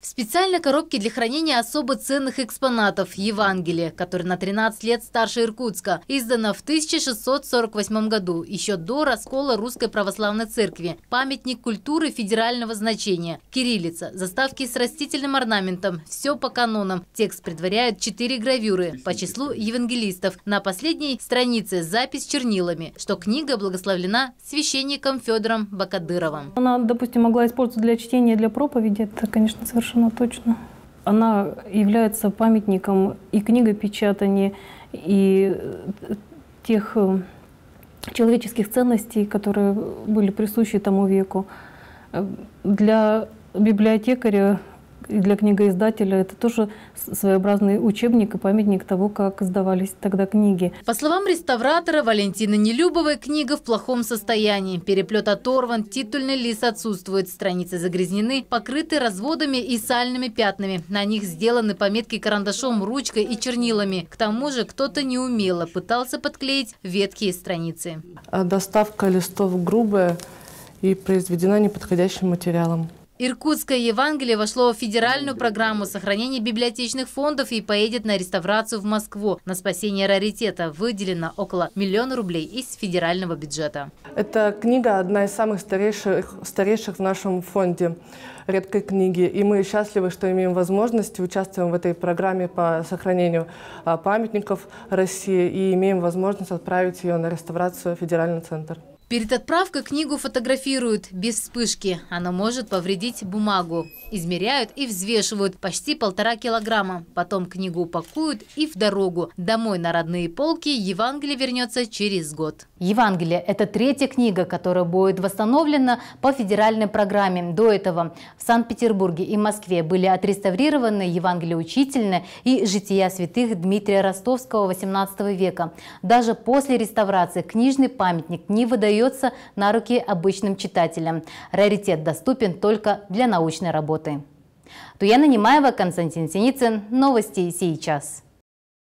В специальной коробке для хранения особо ценных экспонатов «Евангелие», которое на 13 лет старше Иркутска, издано в 1648 году, еще до раскола Русской Православной Церкви, памятник культуры федерального значения, кириллица, заставки с растительным орнаментом, все по канонам. Текст предваряют четыре гравюры по числу евангелистов. На последней странице запись чернилами, что книга благословлена священником Федором Бакадыровым. Она, допустим, могла использоваться для чтения, для проповеди, это, конечно, совершенно совершенно точно. Она является памятником и книгопечатания, и э, тех э, человеческих ценностей, которые были присущи тому веку. Э, для библиотекаря и для книгоиздателя это тоже своеобразный учебник и памятник того, как издавались тогда книги. По словам реставратора Валентины Нелюбовой, книга в плохом состоянии. Переплет оторван, титульный лист отсутствует, страницы загрязнены, покрыты разводами и сальными пятнами. На них сделаны пометки карандашом, ручкой и чернилами. К тому же кто-то неумело пытался подклеить веткие страницы. А доставка листов грубая и произведена неподходящим материалом. Иркутское Евангелие вошло в федеральную программу сохранения библиотечных фондов и поедет на реставрацию в Москву. На спасение раритета выделено около миллиона рублей из федерального бюджета. Эта книга одна из самых старейших, старейших в нашем фонде редкой книги. И мы счастливы, что имеем возможность участвовать в этой программе по сохранению а, памятников России и имеем возможность отправить ее на реставрацию в федеральный центр. Перед отправкой книгу фотографируют без вспышки. Она может повредить бумагу. Измеряют и взвешивают почти полтора килограмма. Потом книгу упакуют и в дорогу. Домой на родные полки Евангелие вернется через год. Евангелие – это третья книга, которая будет восстановлена по федеральной программе. До этого в Санкт-Петербурге и Москве были отреставрированы Евангелие учительное и жития святых Дмитрия Ростовского XVIII века. Даже после реставрации книжный памятник не выдает выдается на руки обычным читателям. Раритет доступен только для научной работы. Туяна Немаева, Константин Синицын. Новости сейчас.